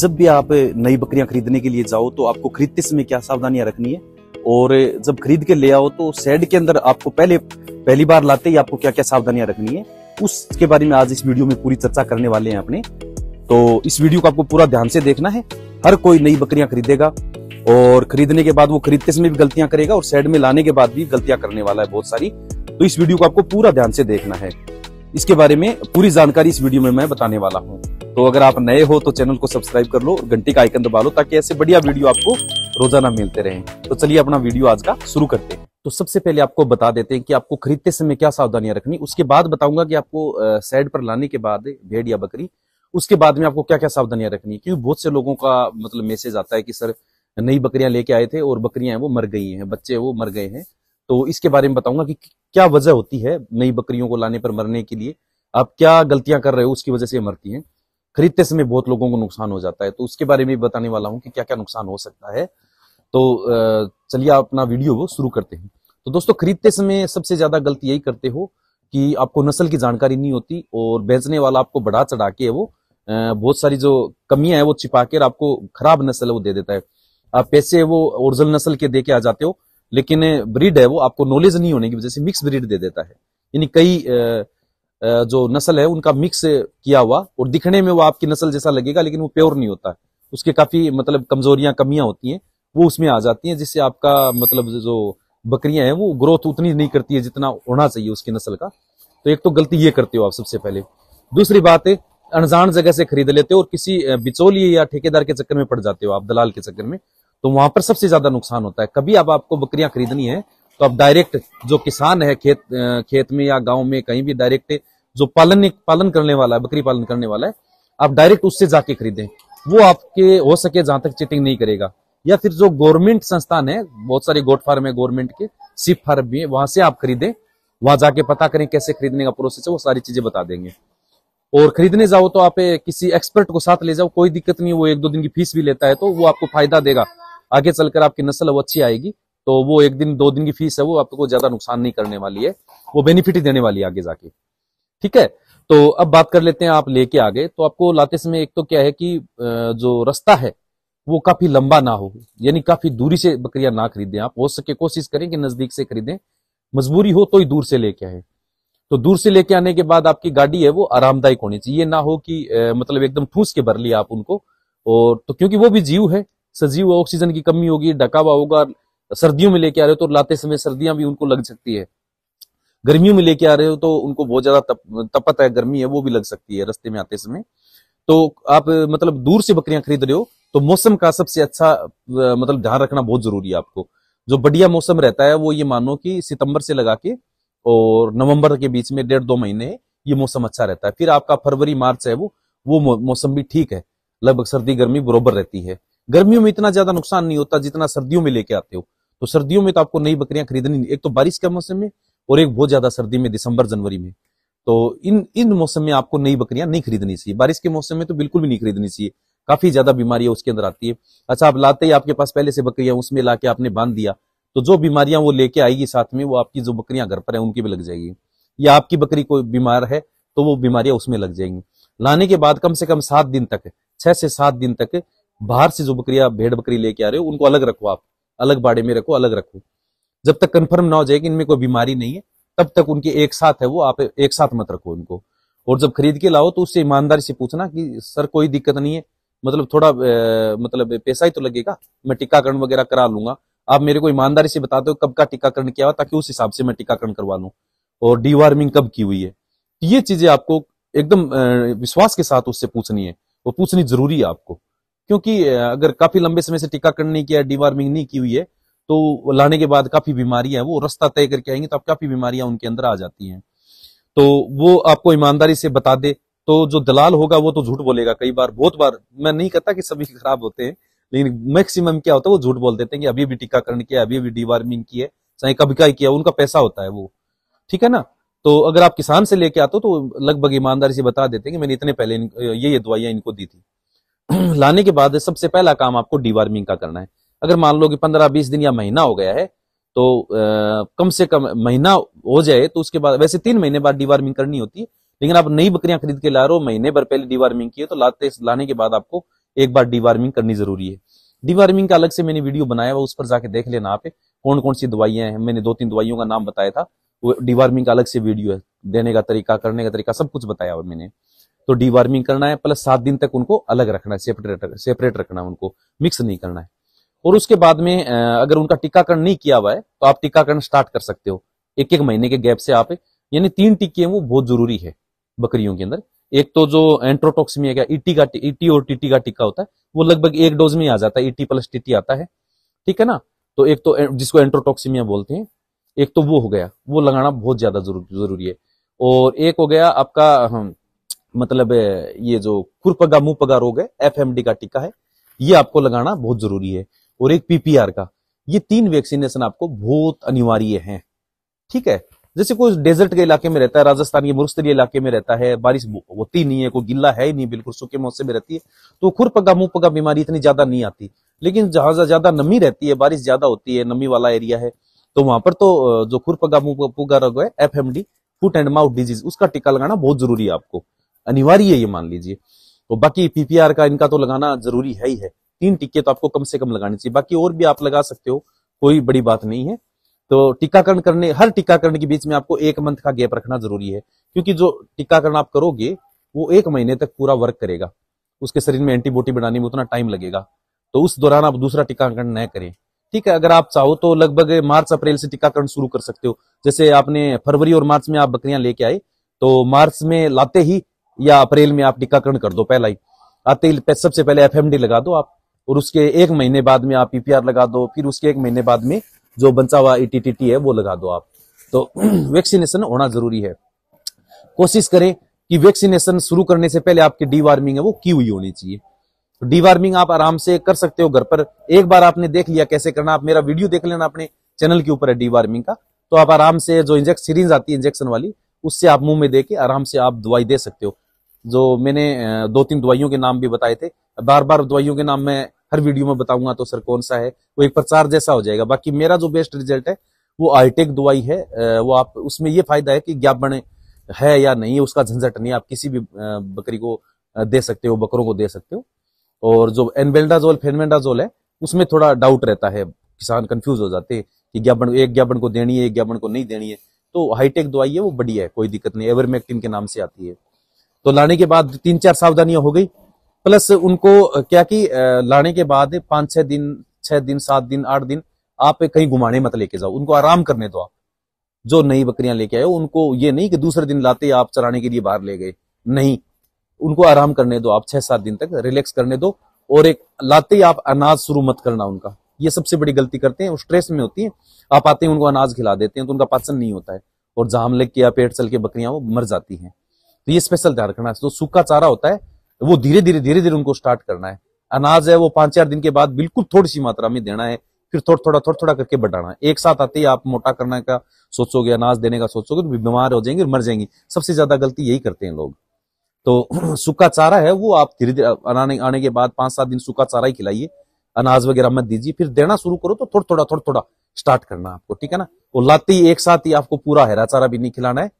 जब भी आप नई बकरियां खरीदने के लिए जाओ तो आपको खरीदते समय क्या सावधानियां रखनी है और जब खरीद के ले आओ तो सेड के अंदर आपको पहले पहली बार लाते ही आपको क्या क्या सावधानियां रखनी है उसके बारे में आज इस वीडियो में पूरी चर्चा करने वाले हैं अपने तो इस वीडियो को आपको पूरा ध्यान से देखना है हर कोई नई बकरियां खरीदेगा और खरीदने के बाद वो खरीदते समय भी गलतियां करेगा और सेड में लाने के बाद भी गलतियां करने वाला है बहुत सारी तो इस वीडियो को आपको पूरा ध्यान से देखना है इसके बारे में पूरी जानकारी इस वीडियो में मैं बताने वाला हूँ तो अगर आप नए हो तो चैनल को सब्सक्राइब कर लो और घंटे का आइकन दबा लो ताकि ऐसे बढ़िया वीडियो आपको रोजाना मिलते रहे तो चलिए अपना वीडियो आज का शुरू करते हैं तो सबसे पहले आपको बता देते हैं कि आपको खरीदते समय क्या सावधानियां रखनी उसके बाद बताऊंगा कि आपको साइड पर लाने के बाद भेड़ या बकरी उसके बाद में आपको क्या क्या सावधानियां रखनी क्योंकि बहुत से लोगों का मतलब मैसेज आता है कि सर नई बकरियां लेके आए थे और बकरियां हैं वो मर गई हैं बच्चे वो मर गए हैं तो इसके बारे में बताऊंगा कि क्या वजह होती है नई बकरियों को लाने पर मरने के लिए आप क्या गलतियां कर रहे हो उसकी वजह से मरती हैं खरीदते समय बहुत लोगों को नुकसान हो जाता है तो उसके बारे में बताने वाला हूँ कि क्या क्या नुकसान हो सकता है तो चलिए आप अपना वीडियो शुरू करते हैं तो दोस्तों खरीदते समय सबसे ज्यादा गलती यही करते हो कि आपको नस्ल की जानकारी नहीं होती और बेचने वाला आपको बढ़ा चढ़ा के वो बहुत सारी जो कमियां है वो छिपा कर आपको खराब नस्ल है वो दे देता है आप पैसे वो ओरिजिनल नस्ल के दे के आ जाते हो लेकिन ब्रीड है वो आपको नॉलेज नहीं होने की वजह से मिक्स ब्रीड दे देता है यानी कई जो नस्ल है उनका मिक्स किया हुआ और दिखने में वो आपकी नस्ल जैसा लगेगा लेकिन वो प्योर नहीं होता है उसके काफी मतलब कमजोरियां कमियां होती हैं वो उसमें आ जाती हैं जिससे आपका मतलब जो बकरियां हैं वो ग्रोथ उतनी नहीं करती है जितना होना चाहिए उसकी नस्ल का तो एक तो गलती ये करते हो आप सबसे पहले दूसरी बात है अनजान जगह से खरीद लेते हो और किसी बिचौलिए या ठेकेदार के चक्कर में पड़ जाते हो आप दलाल के चक्कर में तो वहां पर सबसे ज्यादा नुकसान होता है कभी अब आपको बकरियां खरीदनी है तो आप डायरेक्ट जो किसान है खेत खेत में या गाँव में कहीं भी डायरेक्ट जो पालन पालन करने वाला है बकरी पालन करने वाला है आप डायरेक्ट उससे जाके खरीदें वो आपके हो सके जहां तक चिटिंग नहीं करेगा या फिर जो गवर्नमेंट संस्थान है बहुत सारे गोट फार्म है गवर्नमेंट के सिप फार्म भी है वहां से आप खरीदें वहां जाके पता करें कैसे खरीदने का प्रोसेस है वो सारी चीजें बता देंगे और खरीदने जाओ तो आप किसी एक्सपर्ट को साथ ले जाओ कोई दिक्कत नहीं वो एक दो दिन की फीस भी लेता है तो वो आपको फायदा देगा आगे चलकर आपकी नस्ल वो अच्छी आएगी तो वो एक दिन दो दिन की फीस है वो आपको ज्यादा नुकसान नहीं करने वाली है वो बेनिफिट ही देने वाली है आगे जाके ठीक है तो अब बात कर लेते हैं आप लेके आगे तो आपको लाते समय एक तो क्या है कि जो रास्ता है वो काफी लंबा ना हो यानी काफी दूरी से बकरियां ना खरीदें आप हो सके कोशिश करें कि नजदीक से खरीदें मजबूरी हो तो ही दूर से लेके आए तो दूर से लेके आने के बाद आपकी गाड़ी है वो आरामदायक होनी चाहिए ना हो कि मतलब एकदम ठूस के भर लिया आप उनको और तो क्योंकि वो भी जीव है सजीव ऑक्सीजन की कमी होगी ढका हुआ होगा सर्दियों में लेके आ रहे हो तो लाते समय सर्दियां भी उनको लग सकती है गर्मियों में लेके आ रहे हो तो उनको बहुत ज्यादा तप, तपत है गर्मी है वो भी लग सकती है रस्ते में आते समय तो आप मतलब दूर से बकरियां खरीद रहे हो तो मौसम का सबसे अच्छा मतलब ध्यान रखना बहुत जरूरी है आपको जो बढ़िया मौसम रहता है वो ये मानो कि सितंबर से लगा के और नवंबर के बीच में डेढ़ दो महीने ये मौसम अच्छा रहता है फिर आपका फरवरी मार्च है वो वो मौसम भी ठीक है लगभग सर्दी गर्मी बरोबर रहती है गर्मियों में इतना ज्यादा नुकसान नहीं होता जितना सर्दियों में लेके आते हो तो सर्दियों में तो आपको नई बकरियां खरीदनी एक तो बारिश के मौसम में और एक बहुत ज्यादा सर्दी में दिसंबर जनवरी में तो इन इन मौसम में आपको नई बकरियां नहीं खरीदनी चाहिए बारिश के मौसम में तो बिल्कुल भी नहीं खरीदनी चाहिए काफी ज्यादा बीमारियां उसके अंदर आती है अच्छा आप लाते ही आपके पास पहले से बकरियां उसमें ला आपने बांध दिया तो जो बीमारियां वो लेके आएगी साथ में वो आपकी जो बकरियां घर पर है उनकी भी लग जाएगी या आपकी बकरी कोई बीमार है तो वो बीमारियां उसमें लग जाएंगी लाने के बाद कम से कम सात दिन तक छह से सात दिन तक बाहर से जो बकरियां भेड़ बकरी लेके आ रहे हो उनको अलग रखो आप अलग बाड़े में रखो अलग रखो जब तक कंफर्म ना हो जाए कि इनमें कोई बीमारी नहीं है तब तक उनके एक साथ है वो आप एक साथ मत रखो उनको और जब खरीद के लाओ तो उससे ईमानदारी से पूछना कि सर कोई दिक्कत नहीं है मतलब थोड़ा ए, मतलब पैसा ही तो लगेगा मैं टीकाकरण वगैरह करा लूंगा आप मेरे को ईमानदारी से बताते हो कब का टीकाकरण किया हुआ ताकि उस हिसाब से मैं टीकाकरण करवा लूँ और डीवार्मिंग कब की हुई है तो ये चीजें आपको एकदम विश्वास के साथ उससे पूछनी है वो पूछनी जरूरी है आपको क्योंकि अगर काफी लंबे समय से टीकाकरण नहीं किया डिवार्मिंग नहीं की हुई है तो लाने के बाद काफी बीमारियां वो रास्ता तय करके आएंगी तो आप काफी बीमारियां उनके अंदर आ जाती हैं तो वो आपको ईमानदारी से बता दे तो जो दलाल होगा वो तो झूठ बोलेगा कई बार बहुत बार मैं नहीं कहता कि सभी खराब होते हैं लेकिन मैक्सिमम क्या होता है वो झूठ बोल देते हैं कि अभी भी टीकाकरण किया अभी भी डिवार्मिंग की है चाहे कभी का किया उनका पैसा होता है वो ठीक है ना तो अगर आप किसान से लेके आते हो तो लगभग ईमानदारी से बता देते हैं कि मैंने इतने पहले ये ये दवाइयां इनको दी थी लाने के बाद सबसे पहला काम आपको डिवार्मिंग का करना है अगर मान लो कि पंद्रह बीस दिन या महीना हो गया है तो आ, कम से कम महीना हो जाए तो उसके बाद वैसे तीन महीने बाद डिवार्मिंग करनी होती है लेकिन आप नई बकरियां खरीद के ला रहे हो महीने भर पहले डिवार्मिंग की है तो लाते लाने के बाद आपको एक बार डिवार्मिंग करनी जरूरी है डिवार्मिंग का अलग से मैंने वीडियो बनाया हुआ उस पर जाके देख लेना आप कौन कौन सी दवाइयां हैं मैंने दो तीन दवाइयों का नाम बताया था वो डिवार्मिंग का अलग से वीडियो है देने का तरीका करने का तरीका सब कुछ बताया हुआ मैंने तो डीवार्मिंग करना है प्लस सात दिन तक उनको अलग रखना है सेपरेट सेपरेट रखना है उनको मिक्स नहीं करना है और उसके बाद में अगर उनका टीकाकरण नहीं किया हुआ है तो आप टीकाकरण स्टार्ट कर सकते हो एक एक महीने के गैप से आप यानी तीन टीके वो बहुत जरूरी है बकरियों के अंदर एक तो जो एंट्रोटॉक्समिया का ईटी e का ईटी e और टीटी का टीका होता है वो लगभग एक डोज में आ जाता है ईटी प्लस टीटी आता है ठीक है ना तो एक तो जिसको एंट्रोटोक्सिमिया बोलते हैं एक तो वो हो गया वो लगाना बहुत ज्यादा जरूरी है और एक हो गया आपका मतलब ये जो कुरपगा मुंहपगा रोग है एफ का टीका है ये आपको लगाना बहुत जरूरी है और एक पीपीआर का ये तीन वैक्सीनेशन आपको बहुत अनिवार्य है ठीक है जैसे कोई डेजर्ट के इलाके में रहता है राजस्थान के मरुस्थलीय इलाके में रहता है बारिश होती नहीं है कोई गिल्ला है ही नहीं बिल्कुल सूखे मौसम में रहती है तो खुरपगा मुंहपगा बीमारी इतनी ज्यादा नहीं आती लेकिन जहां ज्यादा नमी रहती है बारिश ज्यादा होती है नमी वाला एरिया है तो वहां पर तो जो खुरपगा मुंहपगा रोग है F foot and mouth disease उसका टीका लगाना बहुत जरूरी है आपको अनिवार्य है ये मान लीजिए तो बाकी पीपीआर का इनका तो लगाना जरूरी है ही है तीन टिक्के तो आपको कम से कम लगानी चाहिए बाकी और भी आप लगा सकते हो कोई बड़ी बात नहीं है तो टीकाकरण करने हर टीकाकरण के बीच में आपको एक मंथ का गैप रखना जरूरी है क्योंकि जो टीकाकरण आप करोगे वो एक महीने तक पूरा वर्क करेगा उसके शरीर में एंटीबॉडी बनाने में उतना टाइम लगेगा तो उस दौरान आप दूसरा टीकाकरण न करें ठीक है अगर आप चाहो तो लगभग मार्च अप्रैल से टीकाकरण शुरू कर सकते हो जैसे आपने फरवरी और मार्च में आप बकरियां लेके आए तो मार्च में लाते ही या अप्रैल में आप टीकाकरण कर दो पहला ही आते ही सबसे पहले एफ लगा दो आप और उसके एक महीने बाद में आप पीपीआर लगा दो फिर उसके एक महीने बाद में जो बचा हुआ ईटीटीटी है वो लगा दो आप तो वैक्सीनेशन होना जरूरी है कोशिश करें कि वैक्सीनेशन शुरू करने से पहले आपकी डीवार्मिंग है वो की हुई होनी चाहिए तो डीवार्मिंग आप आराम से कर सकते हो घर पर एक बार आपने देख लिया कैसे करना आप मेरा वीडियो देख लेना अपने चैनल के ऊपर है डीवार्मिंग का तो आप आराम से जो इंजेक्ट सीरीज आती है इंजेक्शन वाली उससे आप मुंह में देके आराम से आप दवाई दे सकते हो जो मैंने दो तीन दवाइयों के नाम भी बताए थे बार बार दवाइयों के नाम मैं हर वीडियो में बताऊंगा तो सर कौन सा है वो एक प्रचार जैसा हो जाएगा बाकी मेरा जो बेस्ट रिजल्ट है वो आईटेक e दवाई है वो आप उसमें ये फायदा है कि ज्ञापन है या नहीं है उसका झंझट नहीं आप किसी भी बकरी को दे सकते हो बकरों को दे सकते हो और जो एनबेल्डाजोल फेनमेंडाजोल है उसमें थोड़ा डाउट रहता है किसान कंफ्यूज हो जाते हैं कि ज्ञापन एक ज्ञापन को देनी है एक ज्ञापन को नहीं देनी है तो हाईटेक e दवाई है वो बढ़िया है कोई दिक्कत नहीं एवरमेक्टिन के नाम से आती है तो लाने के बाद तीन चार सावधानियां हो गई प्लस उनको क्या कि लाने के बाद पांच छह दिन छह दिन सात दिन आठ दिन आप कहीं घुमाने मत लेके जाओ उनको आराम करने दो आप जो नई बकरियां लेके आए उनको ये नहीं कि दूसरे दिन लाते आप चराने के लिए बाहर ले गए नहीं उनको आराम करने दो आप छह सात दिन तक रिलैक्स करने दो और एक लाते ही आप अनाज शुरू मत करना उनका ये सबसे बड़ी गलती करते हैं स्ट्रेस में होती है आप आते हैं उनको अनाज खिला देते हैं तो उनका पाचन नहीं होता है और जाम लग के या पेट चल के बकरियां वो मर जाती हैं तो ये स्पेशल ध्यान रखना जो तो सूखा चारा होता है वो धीरे धीरे धीरे धीरे उनको स्टार्ट करना है अनाज है वो पांच चार दिन के बाद बिल्कुल थोड़ी सी मात्रा में देना है फिर थोड़ा थोड़ा थोड़ा थोड़ा करके बढ़ाना है एक साथ आते ही आप मोटा करने का सोचोगे अनाज देने का सोचोगे तो बीमार हो जाएंगे मर जाएंगे सबसे ज्यादा गलती यही करते हैं लोग तो सूखा चारा है वो आप धीरे धीरे आने आने के बाद पांच सात दिन सूखा चारा ही खिलाइए अनाज वगैरह मत दीजिए फिर देना शुरू करो तो थोड़ा थोड़ा थोड़ा थोड़ा स्टार्ट करना आपको ठीक है ना वो लाते ही एक साथ ही आपको पूरा हरा चारा भी नहीं खिलाना है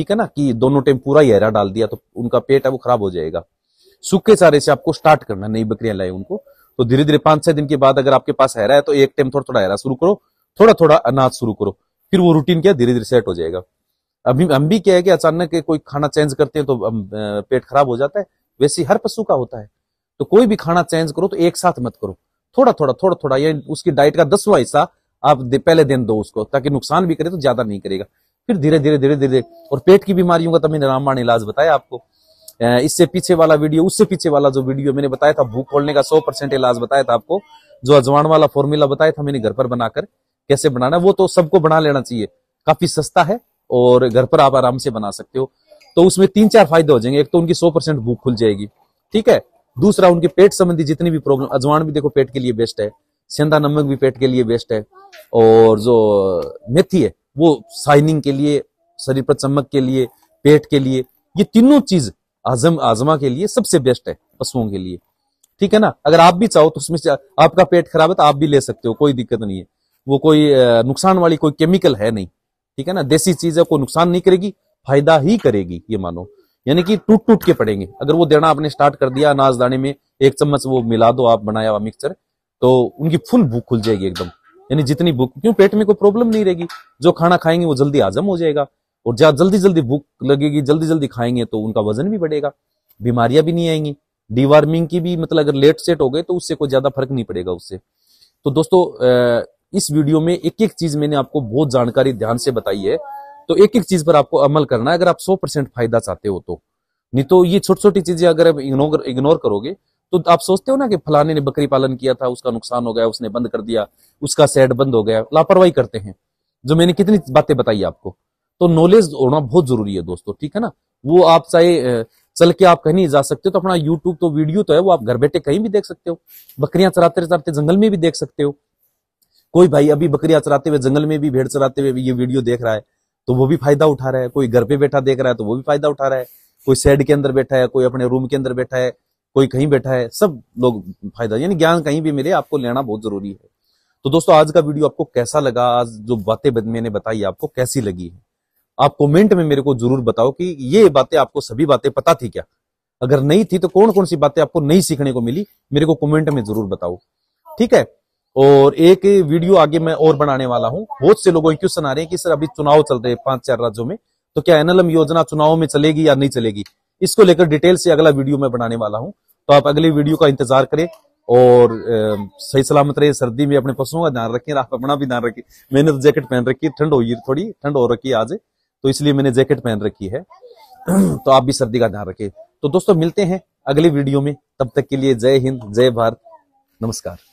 ठीक है ना कि दोनों टाइम पूरा ही हरा डाल दिया तो उनका पेट है वो खराब हो जाएगा सूखे चारे से आपको स्टार्ट करना नई बकरियां लाए उनको तो धीरे धीरे पांच छह दिन के बाद अगर आपके पास हैरा है तो एक टाइम थोड़ा थोड़ा हरा शुरू करो थोड़ा थोड़ा अनाज शुरू करो फिर वो रूटीन क्या धीरे धीरे सेट हो जाएगा अभी हम भी क्या है कि अचानक कोई खाना चेंज करते हैं तो पेट खराब हो जाता है वैसे हर पशु का होता है तो कोई भी खाना चेंज करो तो एक साथ मत करो थोड़ा थोड़ा थोड़ा थोड़ा या उसकी डाइट का दसवां हिस्सा आप पहले दिन दो उसको ताकि नुकसान भी करे तो ज्यादा नहीं करेगा फिर धीरे धीरे धीरे धीरे और पेट की बीमारियों का तो मैंने रामबाण इलाज बताया आपको इससे पीछे वाला वीडियो उससे पीछे वाला जो वीडियो मैंने बताया था भूख खोलने का सौ परसेंट इलाज बताया था आपको जो अजवान वाला फॉर्मूला बताया था मैंने घर पर बनाकर कैसे बनाना वो तो सबको बना लेना चाहिए काफी सस्ता है और घर पर आप आराम से बना सकते हो तो उसमें तीन चार फायदे हो जाएंगे एक तो उनकी सौ परसेंट भूख खुल जाएगी ठीक है दूसरा उनके पेट संबंधी जितनी भी प्रॉब्लम अजवान भी देखो पेट के लिए बेस्ट है सेंधा नमक भी पेट के लिए बेस्ट है और जो मेथी है वो साइनिंग के लिए शरीर पर चमक के लिए पेट के लिए ये तीनों चीज आजम आजमा के लिए सबसे बेस्ट है पशुओं के लिए ठीक है ना अगर आप भी चाहो तो उसमें आपका पेट खराब है तो आप भी ले सकते हो कोई दिक्कत नहीं है वो कोई नुकसान वाली कोई केमिकल है नहीं ठीक है ना देसी चीज है कोई नुकसान नहीं करेगी फायदा ही करेगी ये मानो यानी कि टूट टूट के पड़ेंगे अगर वो देना आपने स्टार्ट कर दिया अनाज दाने में एक चम्मच वो मिला दो आप बनाया हुआ मिक्सचर तो उनकी फुल भूख खुल जाएगी एकदम यानी जितनी भूख क्यों पेट में कोई प्रॉब्लम नहीं रहेगी जो खाना खाएंगे वो जल्दी हजम हो जाएगा और जहाँ जल्दी जल्दी भूख लगेगी जल्दी जल्दी खाएंगे तो उनका वजन भी बढ़ेगा बीमारियां भी नहीं आएंगी डिवार्मिंग की भी मतलब अगर लेट सेट हो गए तो उससे कोई ज्यादा फर्क नहीं पड़ेगा उससे तो दोस्तों इस वीडियो में एक एक चीज मैंने आपको बहुत जानकारी ध्यान से बताई है तो एक एक चीज पर आपको अमल करना है अगर आप सौ परसेंट फायदा चाहते हो तो नहीं तो ये छोटी छोटी चीजें अगर आप इग्नोर इग्नोर करोगे तो आप सोचते हो ना कि फलाने ने बकरी पालन किया था उसका नुकसान हो गया उसने बंद कर दिया उसका सेट बंद हो गया लापरवाही करते हैं जो मैंने कितनी बातें बताई आपको तो नॉलेज होना बहुत जरूरी है दोस्तों ठीक है ना वो आप चाहे चल के आप कहीं जा सकते हो तो अपना यूट्यूब तो वीडियो तो है वो आप घर बैठे कहीं भी देख सकते हो बकरियां चराते चराते जंगल में भी देख सकते हो कोई भाई अभी बकरियां चराते हुए जंगल में भी भेड़ चराते हुए ये वीडियो देख रहा है तो वो भी फायदा उठा रहा है कोई घर पे बैठा देख रहा है तो वो भी फायदा उठा रहा है कोई शेड के अंदर बैठा है कोई अपने रूम के अंदर बैठा है कोई कहीं बैठा है सब लोग फायदा यानी ज्ञान कहीं भी मिले आपको लेना बहुत जरूरी है तो दोस्तों आज का वीडियो आपको कैसा लगा आज जो बातें मैंने बताई आपको कैसी लगी है आप कमेंट में मेरे को जरूर बताओ कि ये बातें आपको सभी बातें पता थी क्या अगर नहीं थी तो कौन कौन सी बातें आपको नहीं सीखने को मिली मेरे को कमेंट में जरूर बताओ ठीक है और एक वीडियो आगे मैं और बनाने वाला हूं बहुत से लोगों क्यों सुना रहे हैं कि सर अभी चुनाव चल रहे हैं पांच चार राज्यों में तो क्या एनएलएम योजना चुनाव में चलेगी या नहीं चलेगी इसको लेकर डिटेल से अगला वीडियो मैं बनाने वाला हूँ तो आप अगले वीडियो का इंतजार करें और सही सलामत रहे सर्दी में अपने पशुओं का ध्यान रखें राह अपना भी ध्यान रखें मैंने तो जैकेट पहन रखी है ठंड हो थोड़ी ठंड हो रखी है आज तो इसलिए मैंने जैकेट पहन रखी है तो आप भी सर्दी का ध्यान रखें तो दोस्तों मिलते हैं अगले वीडियो में तब तक के लिए जय हिंद जय भारत नमस्कार